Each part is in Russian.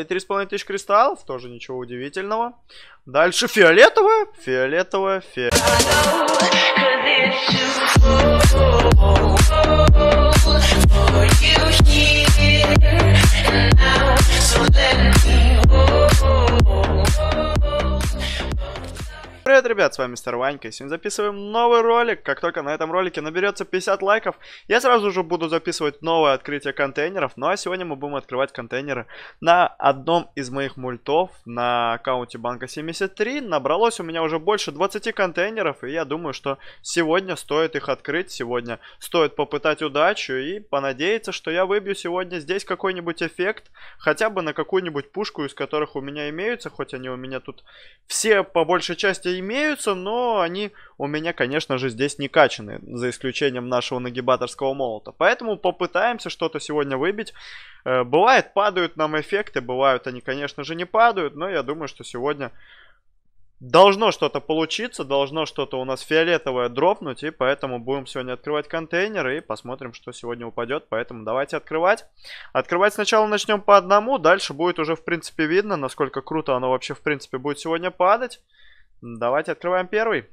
3,5 тысяч кристаллов, тоже ничего удивительного. Дальше фиолетовая, фиолетовая, фиолетовая. Привет, ребят, с вами Мистер Ванька, и сегодня записываем новый ролик. Как только на этом ролике наберется 50 лайков, я сразу же буду записывать новое открытие контейнеров. Ну а сегодня мы будем открывать контейнеры на одном из моих мультов на аккаунте банка 73. Набралось у меня уже больше 20 контейнеров, и я думаю, что сегодня стоит их открыть, сегодня стоит попытать удачу и понадеяться, что я выбью сегодня здесь какой-нибудь эффект, хотя бы на какую-нибудь пушку, из которых у меня имеются, хоть они у меня тут все по большей части имеются, но они у меня, конечно же, здесь не качаны, за исключением нашего нагибаторского молота. Поэтому попытаемся что-то сегодня выбить. Э, бывает, падают нам эффекты, бывают они, конечно же, не падают, но я думаю, что сегодня должно что-то получиться, должно что-то у нас фиолетовое дропнуть, и поэтому будем сегодня открывать контейнеры и посмотрим, что сегодня упадет, поэтому давайте открывать. Открывать сначала начнем по одному, дальше будет уже в принципе видно, насколько круто оно вообще в принципе будет сегодня падать. Давайте открываем первый.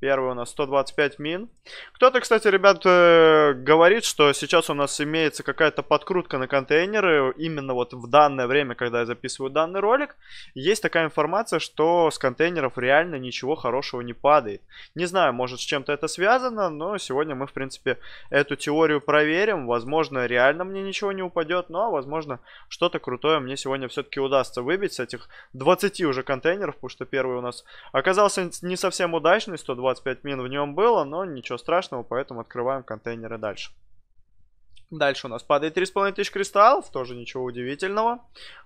Первый у нас 125 мин. Кто-то, кстати, ребят, э, говорит, что сейчас у нас имеется какая-то подкрутка на контейнеры. Именно вот в данное время, когда я записываю данный ролик, есть такая информация, что с контейнеров реально ничего хорошего не падает. Не знаю, может с чем-то это связано, но сегодня мы, в принципе, эту теорию проверим. Возможно, реально мне ничего не упадет, но, ну, а возможно, что-то крутое мне сегодня все-таки удастся выбить с этих 20 уже контейнеров, потому что первый у нас оказался не совсем удачный, 120 125 мин в нем было, но ничего страшного, поэтому открываем контейнеры дальше. Дальше у нас падает 3,5 тысяч кристаллов, тоже ничего удивительного.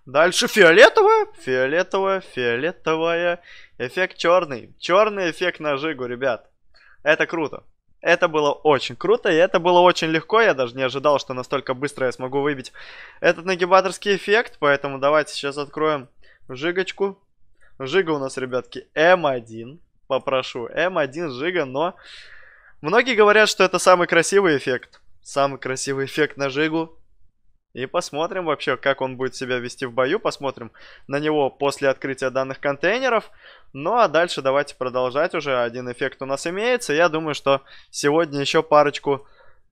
Дальше фиолетовая, фиолетовая, фиолетовая. Эффект черный. Черный эффект на жигу, ребят. Это круто. Это было очень круто, и это было очень легко. Я даже не ожидал, что настолько быстро я смогу выбить этот нагибаторский эффект. Поэтому давайте сейчас откроем жигочку. Жига у нас, ребятки, М1. Эм попрошу. М1 жига, но... Многие говорят, что это самый красивый эффект. Самый красивый эффект на жигу. И посмотрим вообще, как он будет себя вести в бою. Посмотрим на него после открытия данных контейнеров. Ну а дальше давайте продолжать уже. Один эффект у нас имеется. Я думаю, что сегодня еще парочку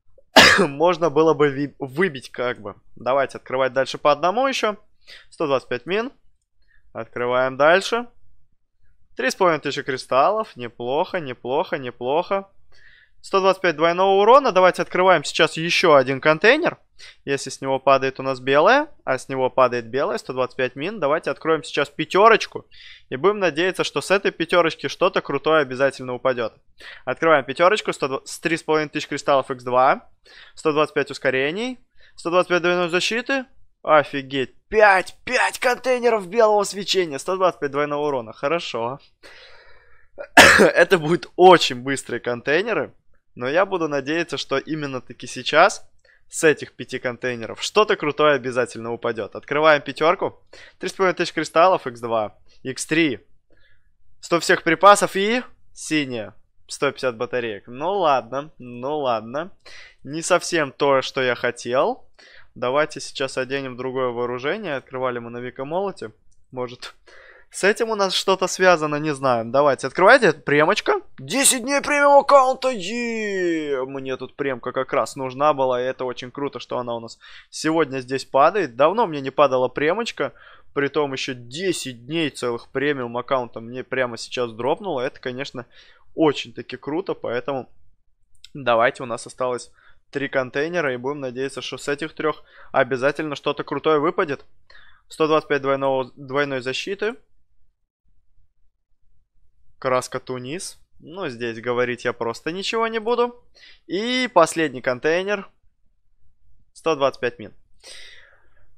можно было бы выбить как бы. Давайте открывать дальше по одному еще. 125 мин. Открываем дальше. Три с половиной тысячи кристаллов. Неплохо, неплохо, неплохо. 125 двойного урона. Давайте открываем сейчас еще один контейнер. Если с него падает у нас белое, а с него падает белое, 125 мин. Давайте откроем сейчас пятерочку. И будем надеяться, что с этой пятерочки что-то крутое обязательно упадет. Открываем пятерочку 100, с 3500 кристаллов x2. 125 ускорений. 125 двойной защиты. Офигеть. 5, 5 контейнеров белого свечения, 125 двойного урона. Хорошо. Это будут очень быстрые контейнеры. Но я буду надеяться, что именно таки сейчас с этих пяти контейнеров что-то крутое обязательно упадет. Открываем пятерку. 3,5 тысяч кристаллов, x2, x3. 100 всех припасов и синяя. 150 батареек. Ну ладно, ну ладно. Не совсем то, что я хотел. Давайте сейчас оденем другое вооружение. Открывали мы на Вика Может, с этим у нас что-то связано, не знаем. Давайте, открывайте, премочка. 10 дней премиум аккаунта, е Мне тут премка как раз нужна была, и это очень круто, что она у нас сегодня здесь падает. Давно мне не падала премочка, притом еще 10 дней целых премиум аккаунта мне прямо сейчас дропнуло. Это, конечно, очень-таки круто, поэтому давайте, у нас осталось три контейнера, и будем надеяться, что с этих трех обязательно что-то крутое выпадет. 125 двойного, двойной защиты. Краска Тунис. Ну, здесь говорить я просто ничего не буду. И последний контейнер. 125 мин.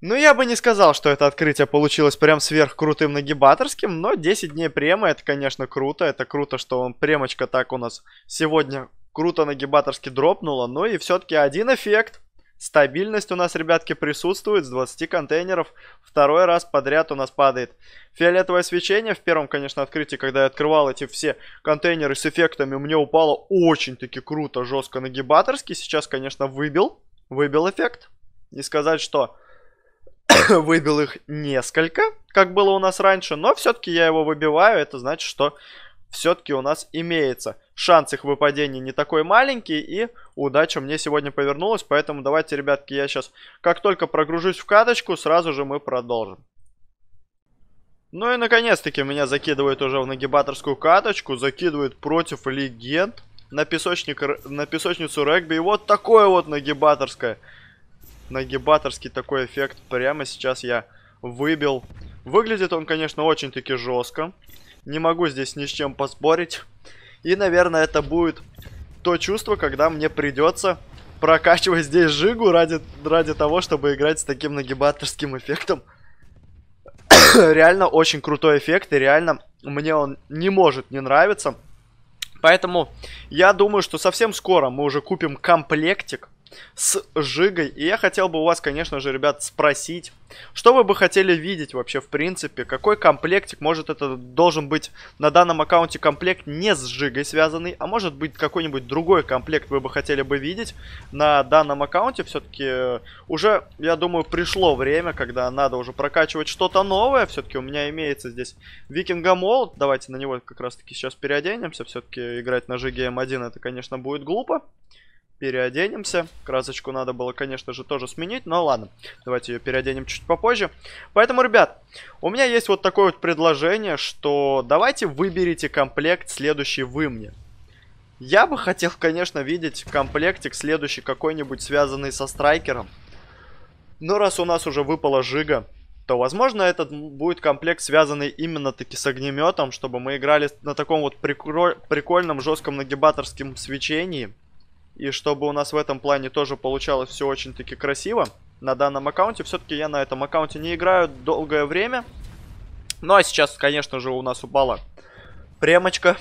Ну, я бы не сказал, что это открытие получилось прям сверхкрутым нагибаторским, но 10 дней према, это, конечно, круто. Это круто, что он премочка так у нас сегодня круто нагибаторски дропнуло. Ну и все-таки один эффект. Стабильность у нас, ребятки, присутствует с 20 контейнеров. Второй раз подряд у нас падает фиолетовое свечение. В первом, конечно, открытии, когда я открывал эти все контейнеры с эффектами, мне упало очень-таки круто, жестко нагибаторски. Сейчас, конечно, выбил. Выбил эффект. Не сказать, что выбил их несколько, как было у нас раньше. Но все-таки я его выбиваю. Это значит, что все-таки у нас имеется. Шанс их выпадения не такой маленький, и удача мне сегодня повернулась. Поэтому давайте, ребятки, я сейчас, как только прогружусь в каточку, сразу же мы продолжим. Ну и наконец-таки меня закидывает уже в нагибаторскую каточку, закидывает против легенд на, песочник, на песочницу регби. И вот такое вот нагибаторское, нагибаторский такой эффект прямо сейчас я выбил. Выглядит он, конечно, очень-таки жестко. Не могу здесь ни с чем поспорить. И, наверное, это будет то чувство, когда мне придется прокачивать здесь Жигу ради, ради того, чтобы играть с таким нагибаторским эффектом. реально очень крутой эффект, и реально мне он не может не нравиться. Поэтому я думаю, что совсем скоро мы уже купим комплектик с Жигой. И я хотел бы у вас, конечно же, ребят, спросить, что вы бы хотели видеть вообще в принципе? Какой комплектик? Может это должен быть на данном аккаунте комплект не с Жигой связанный, а может быть какой-нибудь другой комплект вы бы хотели бы видеть на данном аккаунте? Все-таки э, уже, я думаю, пришло время, когда надо уже прокачивать что-то новое. Все-таки у меня имеется здесь Викингомол. Давайте на него как раз таки сейчас переоденемся. Все-таки играть на Жиге М1 это, конечно, будет глупо переоденемся. Красочку надо было, конечно же, тоже сменить, но ладно. Давайте ее переоденем чуть попозже. Поэтому, ребят, у меня есть вот такое вот предложение, что давайте выберите комплект следующий вы мне. Я бы хотел, конечно, видеть комплектик следующий какой-нибудь связанный со страйкером. Но раз у нас уже выпала жига, то, возможно, этот будет комплект, связанный именно таки с огнеметом, чтобы мы играли на таком вот прикро... прикольном жестком нагибаторском свечении и чтобы у нас в этом плане тоже получалось все очень-таки красиво на данном аккаунте. Все-таки я на этом аккаунте не играю долгое время. Ну а сейчас, конечно же, у нас упала премочка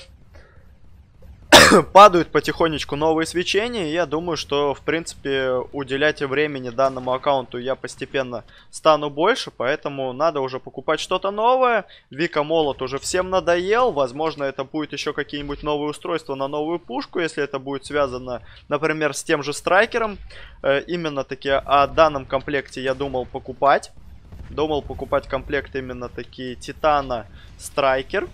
падают потихонечку новые свечения. я думаю, что, в принципе, уделять времени данному аккаунту я постепенно стану больше. Поэтому надо уже покупать что-то новое. Вика Молот уже всем надоел. Возможно, это будет еще какие-нибудь новые устройства на новую пушку, если это будет связано, например, с тем же страйкером. Э, именно таки о данном комплекте я думал покупать. Думал покупать комплект именно такие Титана Страйкер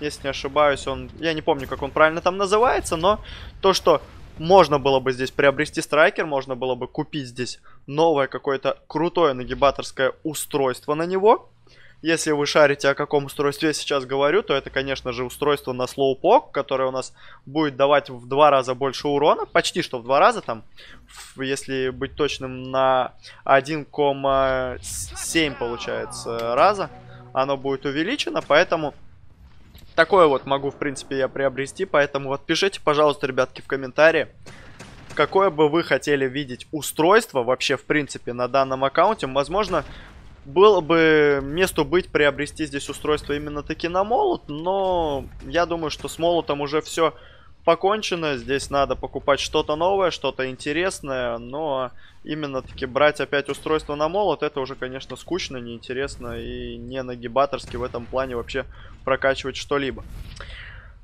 если не ошибаюсь, он... Я не помню, как он правильно там называется, но то, что можно было бы здесь приобрести страйкер, можно было бы купить здесь новое какое-то крутое нагибаторское устройство на него. Если вы шарите, о каком устройстве я сейчас говорю, то это, конечно же, устройство на слоупок, которое у нас будет давать в два раза больше урона, почти что в два раза, там, если быть точным, на 1,7, получается, раза оно будет увеличено, поэтому Такое вот могу, в принципе, я приобрести, поэтому вот пишите, пожалуйста, ребятки, в комментарии, какое бы вы хотели видеть устройство вообще, в принципе, на данном аккаунте. Возможно, было бы месту быть приобрести здесь устройство именно таки на молот, но я думаю, что с молотом уже все покончено. Здесь надо покупать что-то новое, что-то интересное. Но именно таки брать опять устройство на молот, это уже, конечно, скучно, неинтересно и не нагибаторски в этом плане вообще прокачивать что-либо.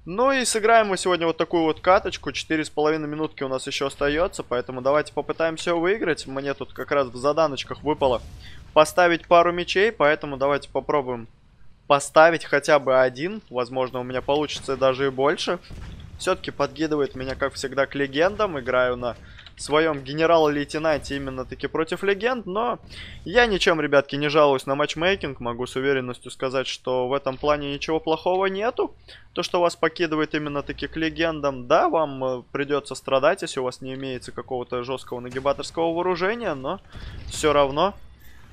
Ну и сыграем мы сегодня вот такую вот каточку. 4,5 минутки у нас еще остается, поэтому давайте попытаемся выиграть. Мне тут как раз в заданочках выпало поставить пару мечей, поэтому давайте попробуем поставить хотя бы один. Возможно, у меня получится даже и больше. Все-таки подкидывает меня, как всегда, к легендам. Играю на своем генерал-лейтенанте именно таки против легенд, но я ничем, ребятки, не жалуюсь на матчмейкинг, могу с уверенностью сказать, что в этом плане ничего плохого нету, то, что вас покидывает именно таки к легендам, да, вам э, придется страдать, если у вас не имеется какого-то жесткого нагибаторского вооружения, но все равно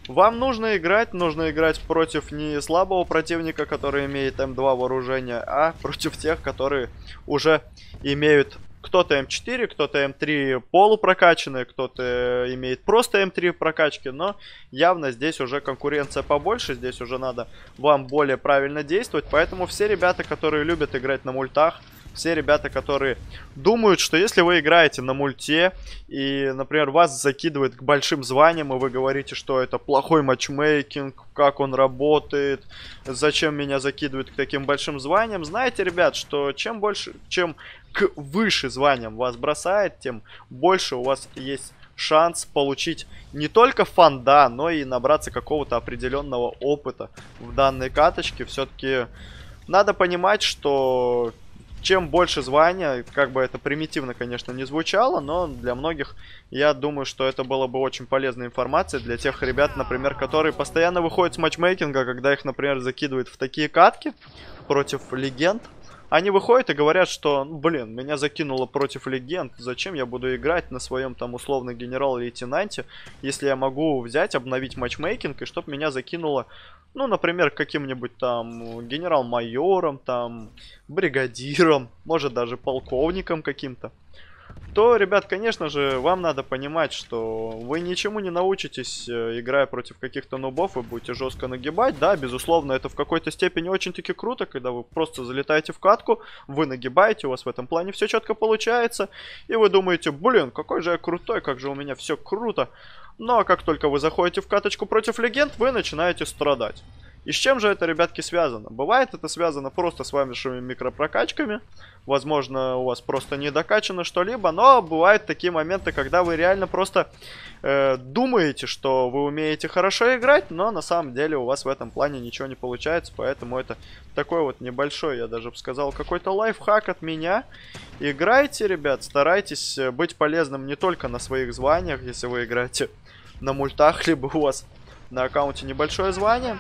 вам нужно играть, нужно играть против не слабого противника, который имеет М2 эм вооружение, а против тех, которые уже имеют кто-то М4, эм кто-то М3 эм полупрокачанные, кто-то э, имеет просто М3 прокачки, но явно здесь уже конкуренция побольше, здесь уже надо вам более правильно действовать, поэтому все ребята, которые любят играть на мультах, все ребята, которые думают, что если вы играете на мульте и, например, вас закидывает к большим званиям, и вы говорите, что это плохой матчмейкинг, как он работает, зачем меня закидывают к таким большим званиям, знаете, ребят, что чем больше, чем к выше званиям вас бросает, тем больше у вас есть шанс получить не только фанда, но и набраться какого-то определенного опыта в данной каточке. Все-таки надо понимать, что чем больше звания, как бы это примитивно, конечно, не звучало, но для многих, я думаю, что это было бы очень полезной информацией для тех ребят, например, которые постоянно выходят с матчмейкинга, когда их, например, закидывают в такие катки против легенд, они выходят и говорят, что, «Ну, блин, меня закинуло против легенд, зачем я буду играть на своем там условно генерал-лейтенанте, если я могу взять, обновить матчмейкинг, и чтоб меня закинуло, ну, например, каким-нибудь там генерал-майором, там, бригадиром, может даже полковником каким-то то, ребят, конечно же, вам надо понимать, что вы ничему не научитесь, э, играя против каких-то нубов, вы будете жестко нагибать, да, безусловно, это в какой-то степени очень-таки круто, когда вы просто залетаете в катку, вы нагибаете, у вас в этом плане все четко получается, и вы думаете, блин, какой же я крутой, как же у меня все круто, но ну, а как только вы заходите в каточку против легенд, вы начинаете страдать. И с чем же это, ребятки, связано? Бывает это связано просто с вашими микропрокачками. Возможно, у вас просто не докачано что-либо, но бывают такие моменты, когда вы реально просто э, думаете, что вы умеете хорошо играть, но на самом деле у вас в этом плане ничего не получается, поэтому это такой вот небольшой, я даже бы сказал, какой-то лайфхак от меня. Играйте, ребят, старайтесь э, быть полезным не только на своих званиях, если вы играете на мультах, либо у вас на аккаунте небольшое звание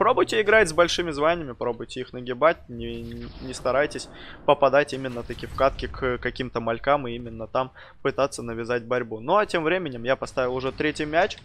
пробуйте играть с большими званиями, пробуйте их нагибать, не, не старайтесь попадать именно таки в катки к каким-то малькам и именно там пытаться навязать борьбу. Ну а тем временем я поставил уже третий мяч,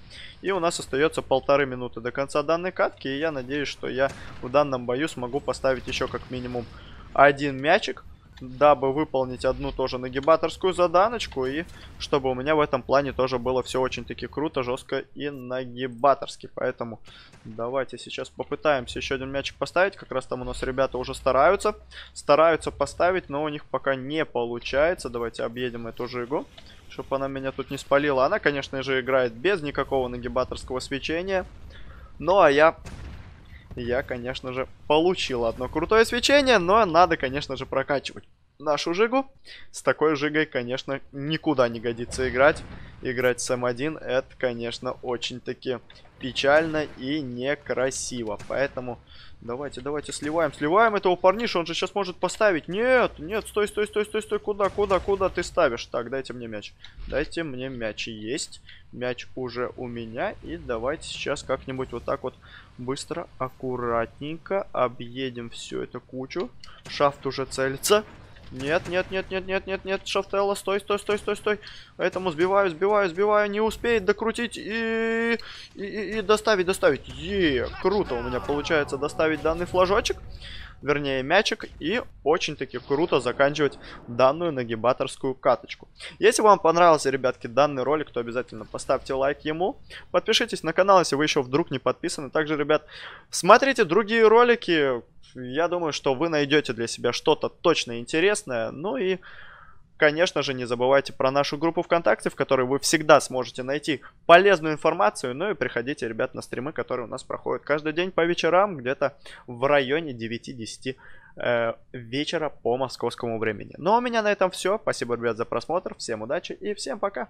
и у нас остается полторы минуты до конца данной катки, и я надеюсь, что я в данном бою смогу поставить еще как минимум один мячик, дабы выполнить одну тоже нагибаторскую заданочку, и чтобы у меня в этом плане тоже было все очень-таки круто, жестко и нагибаторски. Поэтому давайте сейчас попытаемся еще один мячик поставить, как раз там у нас ребята уже стараются, стараются поставить, но у них пока не получается. Давайте объедем эту жигу чтобы она меня тут не спалила. Она, конечно же, играет без никакого нагибаторского свечения. Ну, а я я, конечно же, получил одно крутое свечение, но надо, конечно же, прокачивать нашу жигу. С такой жигой, конечно, никуда не годится играть. Играть с М1 это, конечно, очень-таки печально и некрасиво. Поэтому давайте, давайте сливаем. Сливаем этого парниша, он же сейчас может поставить. Нет, нет, стой, стой, стой, стой, стой. Куда, куда, куда ты ставишь? Так, дайте мне мяч. Дайте мне мяч. Есть. Мяч уже у меня. И давайте сейчас как-нибудь вот так вот быстро, аккуратненько объедем всю эту кучу. Шафт уже целится. Нет, нет, нет, нет, нет, нет, нет, Шафтелла, стой, стой, стой, стой, стой. Поэтому сбиваю, сбиваю, сбиваю, не успеет докрутить и... И, и, и доставить, доставить. Е, круто у меня получается доставить данный флажочек вернее мячик, и очень-таки круто заканчивать данную нагибаторскую каточку. Если вам понравился, ребятки, данный ролик, то обязательно поставьте лайк ему, подпишитесь на канал, если вы еще вдруг не подписаны. Также, ребят, смотрите другие ролики, я думаю, что вы найдете для себя что-то точно интересное, ну и... Конечно же, не забывайте про нашу группу ВКонтакте, в которой вы всегда сможете найти полезную информацию. Ну и приходите, ребят, на стримы, которые у нас проходят каждый день по вечерам, где-то в районе 9-10 э, вечера по московскому времени. Ну а у меня на этом все. Спасибо, ребят, за просмотр. Всем удачи и всем пока.